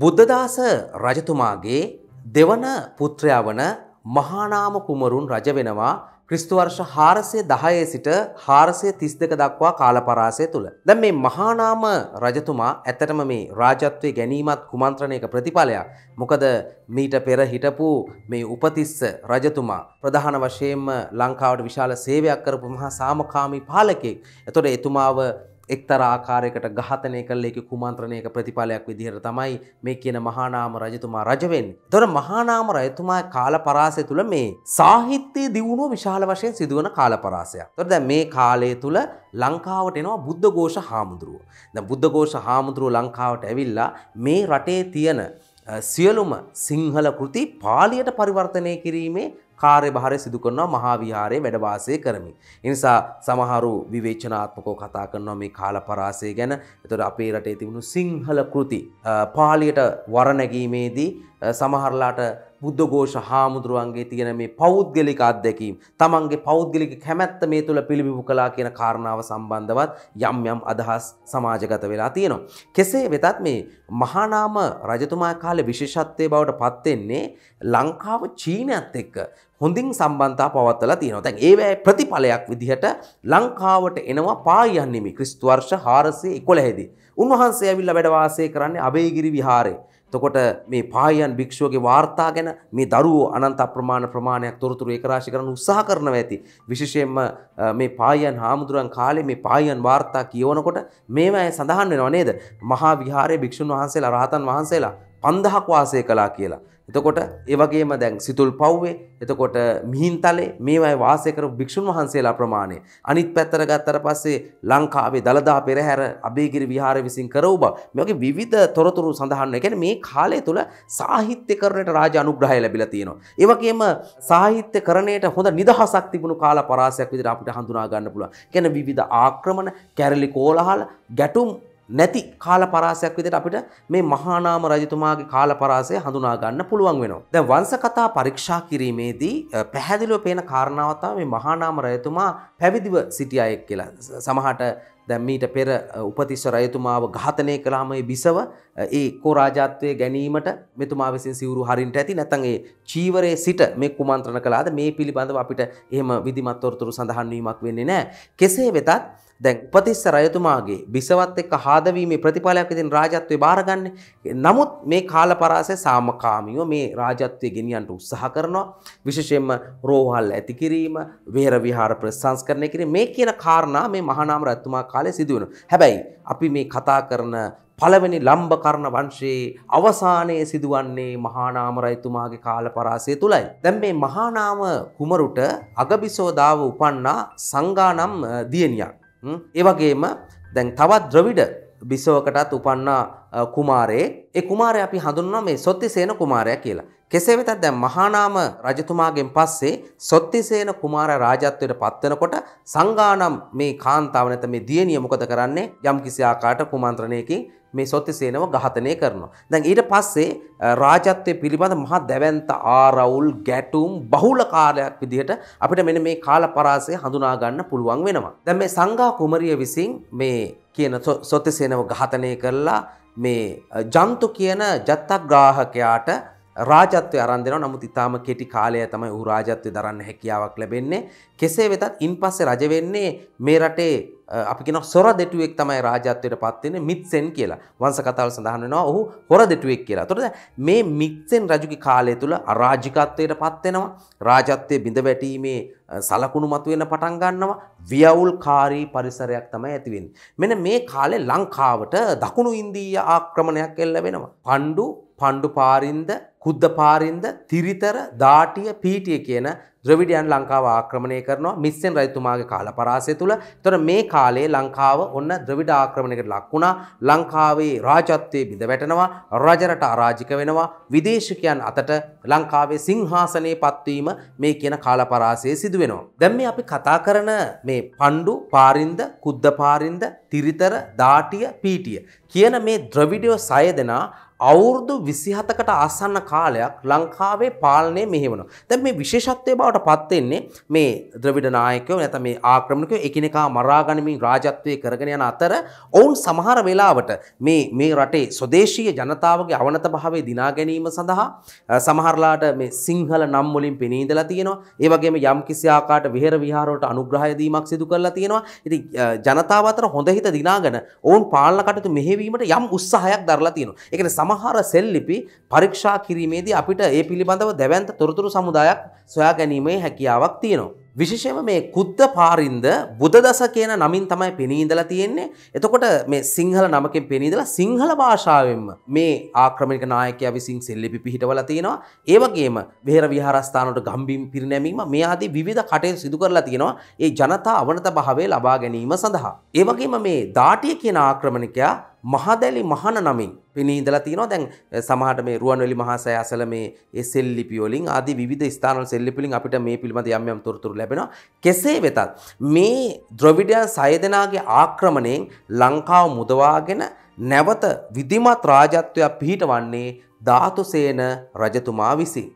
බුද්ධදාස රජතුමාගේ දෙවන පුත්‍රයා වන මහානාම කුමරුන් රජ වෙනවා ක්‍රිස්තුවර්ෂ හාරසය දහයේ සිට හාරසය තිස් දෙක දක්වා කාලපරාසය තුළ. දැන් මේ මහානාම රජතුමා ඇතටම මේ රාජත්වය ගැනීමත් කුමන්ත්‍රණයක ප්‍රතිඵලයක්. මොකද මීට පෙර හිටපු මේ උපතිස්ස රජතුමා ප්‍රධාන වශයෙන්ම ලංකාවට විශාල සේවයක් කරපු මහා සාමකාමී පාලකෙක්. එතොට එතුමාව එක්තර ආකාරයකට ඝාතනය කළේක කුමන්ත්‍රණයක ප්‍රතිඵලයක් විදිහට තමයි මේ කියන මහානාම රජතුමා රජවෙන්. තොර මහානාම රජතුමා කාලපරාසය තුළ මේ සාහිත්‍යයේ දියුණුව විශාල වශයෙන් සිදුවන කාලපරාසයක්. තොර දැන් මේ කාලය තුළ ලංකාවට එනවා බුද්ධඝෝෂ හාමුදුරුව. දැන් බුද්ධඝෝෂ හාමුදුරුව ලංකාවට ඇවිල්ලා මේ රටේ තියෙන සියලුම සිංහල කෘති පාලියට පරිවර්තනය කිරීමේ කාර්යභාරය සිදු කරනවා මහා විහාරයේ වැඩවාසය කරමින්. ඒ නිසා සමහරු විවේචනාත්මකව කතා කරනවා මේ කාලපරාසය ගැන. එතකොට අපේ රටේ තිබුණු සිංහල කෘති පාලියට වර නැගීමේදී සමහරලාට බුද්ධඝෝෂ හාමුදුරුවන්ගේ තියෙන මේ පෞද්ගලික අත්දැකීම් තමන්ගේ පෞද්ගලික කැමැත්ත මේ තුළ පිළිබිඹු කළා කියන කාරණාව සම්බන්ධවත් යම් යම් අදහස් සමාජගත වෙලා තියෙනවා. කෙසේ වෙතත් මේ මහානාම රජතුමා කාලේ විශේෂත්වයේ බවට පත් වෙන්නේ ලංකාව චීනයත් එක්ක හොඳින් සම්බන්ධතා පවත්වලා තියෙනවා. දැන් ඒවැයි ප්‍රතිඵලයක් විදිහට ලංකාවට එනවා පායන් හිමි ක්‍රිස්තු වර්ෂ 411 දී. උන්වහන්සේ ඇවිල්ලා වැඩ වාසය කරන්නේ අබේගිරි විහාරේ. තකොට මේ පායන් භික්ෂුවගේ වාර්තා ගැන මේ දරුවෝ අනන්ත අප්‍රමාණ ප්‍රමාණයක් තොරතුරු ඒකරාශි කරන්න උත්සාහ කරනවා ඇති. විශේෂයෙන්ම මේ පායන් හාමුදුරන් කාලේ මේ පායන් වාර්තා කියවනකොට මේවා සඳහන් වෙනවා නේද? මහා විහාරයේ භික්ෂුන් වහන්සේලා රහතන් වහන්සේලා පන්දහක් වාසය කලා කියලා. එතකොට ඒවගේම දැන් සිතුල් පව්වේ එතකොට මිහින්තලේ මේවයි වාසයකර භික්‍ෂූන් වහන්සේලා ප්‍රමාණය. අනිත් පැත්තර ගත්තර පස්සේ ලංකාවේ දළදා පෙරහැර අභේගිරි විහාර විසින් කරව බ මේගේ විධ තොරතුරු සඳහන්න ගැන මේ කාලය තුළ සාහිත්‍ය කරනයට රාජ අනුග්‍රහය ලැබිල තියෙනවා. ඒවගේම සාහිත්‍ය කරනයට හොඳ නිදහසක් තිබුණු කාල පරාසයක් විදිර අපිට හඳුනාගන්න පුළුව ගැන විධ ආක්‍රමණ කැරලි කෝලහල් ගැටුම් නැති කාල පරාසයක් විදිහට අපිට මේ මහානාම රජතුමාගේ කාල පරාසය හඳුනා ගන්න පුළුවන් වෙනවා. දැන් වංශ කතා පරීක්ෂා කිරීමේදී පැහැදිලිව පේන කාරණාව තමයි මේ මහානාම රජතුමා පැවිදිව සිටිය අයෙක් කියලා. සමහරට දැන් මීට පෙර උපතිස්ස රජතුමාව ඝාතනය කළාම ඒ බිසව ඒ කොරාජාත්වයේ ගැනීමට මෙතුමා විසින් සිවුරු හරින්ට ඇති නැත්නම් ඒ චීවරයේ සිට මේ කුමන්ත්‍රණ කළාද මේ පිළිබඳව අපිට එහෙම විධිමත් තොරතුරු සඳහන් වීමක් වෙන්නේ නැහැ. කෙසේ වෙතත් දැන් උපතිස්ස රජතුමාගේ බිසවත් එක්ක හාදවීමේ ප්‍රතිඵලයක් ඉතින් රාජත්වය බාරගන්නේ. නමුත් මේ කාලපරාසය සාමකාමීව මේ රාජත්වය ගෙනියන්න උත්සාහ කරනවා. විශේෂයෙන්ම රෝහල් ඇති කිරීම, වෙහෙර විහාර ප්‍රසංස්කරණය කිරීම මේ කියන කාරණා මේ මහානාම රජතුමා කාලේ සිදු වෙනවා. හැබැයි අපි මේ කතා කරන පළවෙනි ලම්බකරණ වංශයේ අවසානයේ සිදුවන්නේ මහානාම රජතුමාගේ කාලපරාසය තුලයි. දැන් මේ මහානාම කුමරුට අගබිසෝදාව උපන්නා සංගානම් දියණියක්. ඒවගේම දැන් තවත් ද්‍රවිඩ බිසෝකටත් උපන්නා කුමාරේ ඒ කුමාරය අපි හඳුන්වා මේ සොත්තිසේන කුමාරය කියලා. කෙසේ වෙතත් දැන් මහානාම රජතුමාගෙන් පස්සේ සොත්තිසේන කුමාර රාජත්වයට පත්වනකොට සංගානම් මේ කාන්තාව නැත මේ දියණිය මොකද කරන්නේ යම් කිසි ආකාරයකට කුමන්ත්‍රණයකින් මේ සොතිසේනව ඝාතනය කරනවා. දැන් ඊට පස්සේ රාජත්වයේ පිළිබඳ මහා දැවැන්ත ආරවුල් ගැටුම් බහුල කාලයක් විදිහට අපිට මෙන්න මේ කාලපරාසය හඳුනා ගන්න පුළුවන් වෙනවා. දැන් මේ සංඝා කුමරිය විසින් මේ කියන සොතිසේනව ඝාතනය කරලා මේ ජන්තු කියන ජත්තග්‍රාහකයාට රාජත්වය අරන්දෙන නමුත් ඉතාම කෙටි කාලය තමයි ඌ රාජත්වය දරන්න හැකියාවක් ලැබෙන්නේ කෙසේ වෙතත් ඉන් පස්සේ රජවෙන්නේ මේ රටේ අපින සොර දෙටුවෙක් තමයි රාජත්වයට පත්වෙන මිත්සෙන් කියලා වන්ස කතාව සඳහන් වෙනවා ඔහු හොර දෙටුවෙක් කියලා තොරද මේ මිත්සෙන් රජුකි කාලය තුළ අරාජිකත්වයට පත්වෙනවා රාජත්වය බිඳ වැටීමේ සලකුණු මතුවෙන පටන් ගන්නවා ව්‍යවුල්කාරී පරිසරයක් තමයි ඇතිවෙන්. මෙන මේ කාලේ ලංකාවට දකුණු ඉන්දීය ආක්‍රමණයක් එල්ල වෙනවා. පණ්ඩු පණ්ඩු පාරින්ද හුද්දපාරින්ද තිරිතර දාටිය පීටිය කියන ද්‍රවිඩියන් ලංකාව ආක්‍රමණය කරනවා මිස්සෙන් රජතුමාගේ කාලපරාසය තුළ. එතකොට මේ කාලේ ලංකාව ඔන්න ද්‍රවිඩ ආක්‍රමණයකට ලක් වුණා. ලංකාවේ රාජත්වයේ බිඳ වැටෙනවා, රජරට අරාජික වෙනවා, විදේශිකයන් අතට ලංකාවේ සිංහාසනයේ පත්වීම මේ කියන කාලපරාසය සිදු වෙනවා. දැන් මේ අපි කතා කරන මේ පණ්ඩු, පාරින්ද, කුද්දපාරින්ද, තිරිතර, දාටිය, පීටිය කියන මේ ද්‍රවිඩයෝ 6 දෙනා අවුරුදු 27කට ආසන්න කාලයක් ලංකාවේ පාලනය මෙහෙවන. දැන් මේ විශේෂත්වය බවට පත්වෙන්නේ මේ ද්‍රවිඩ නායකයෝ නැත්නම් මේ ආක්‍රමණිකයෝ එකිනෙකා මරා ගනිමින් රාජත්වයේ කරගෙන යන අතර ඔවුන් සමහර වෙලාවට මේ මේ රටේ ස්වදේශීය ජනතාවගේ අවනතභාවය දිනා ගැනීම සඳහා සමහරලාට මේ සිංහල නම් වලින් පෙනී ඉඳලා තියෙනවා. ඒ වගේම යම් කිසි ආකාරයකට විහෙර විහාර වලට අනුග්‍රහය දීමක් සිදු කරලා තියෙනවා. ඉතින් ජනතාව අතර හොඳ හිත දිනාගෙන ඔවුන් පාලන කටයුතු මෙහෙවීමට යම් උත්සාහයක් දරලා තියෙනවා. ඒ කියන්නේ සමහර සෙල්ලිපි පරීක්ෂා කිරීම කිරීමේදී අපිට ඒ පිළිබඳව දැවන්ත තොරතුරු සමුදායක් සොයා ගැනීමේ හැකියාවක් තියෙනවා. විශේෂම මේ කුද්ද පාරින්ද බුද දස කියන නමින් තමයි පෙනීඉදලා තියෙන්නේ එතකොට මේ සිංහල නමකින් පෙනීදලා සිංහල භාෂාවෙන්ම මේ ආක්‍රමික නායකය විසින් සෙල්ලිපි පිහිටවල තියෙනවා ඒවගේම වෙහර විහාරස්ථානට ගම්බිම් පිරිනැමීම මේ ආදී විධ කටයු සිදු කරලා තියෙනවා ඒ ජනතා අවනත භාවේ ලබා ගැනීම සඳහා. ඒවගේම මේ දාටිය කියන ආක්‍රමණිකයා මහදැලි මහන නමින් පෙනී ඉඳලා තියෙනවා දැන් සමහරට මේ රුවන්වැලි මහා සෑය අසල මේ ඒ සෙල්ලිපි වලින් ආදී විවිධ ස්ථානවල සෙල්ලිපි වලින් අපිට මේ පිළිබඳ යම් යම් තොරතුරු ලැබෙනවා කෙසේ වෙතත් මේ ද්‍රවිඩයන් සය දෙනාගේ ආක්‍රමණයෙන් ලංකාව මුදවාගෙන නැවත විධිමත් රාජත්වයක් පිහිටවන්නේ ධාතුසේන රජතුමා විසින්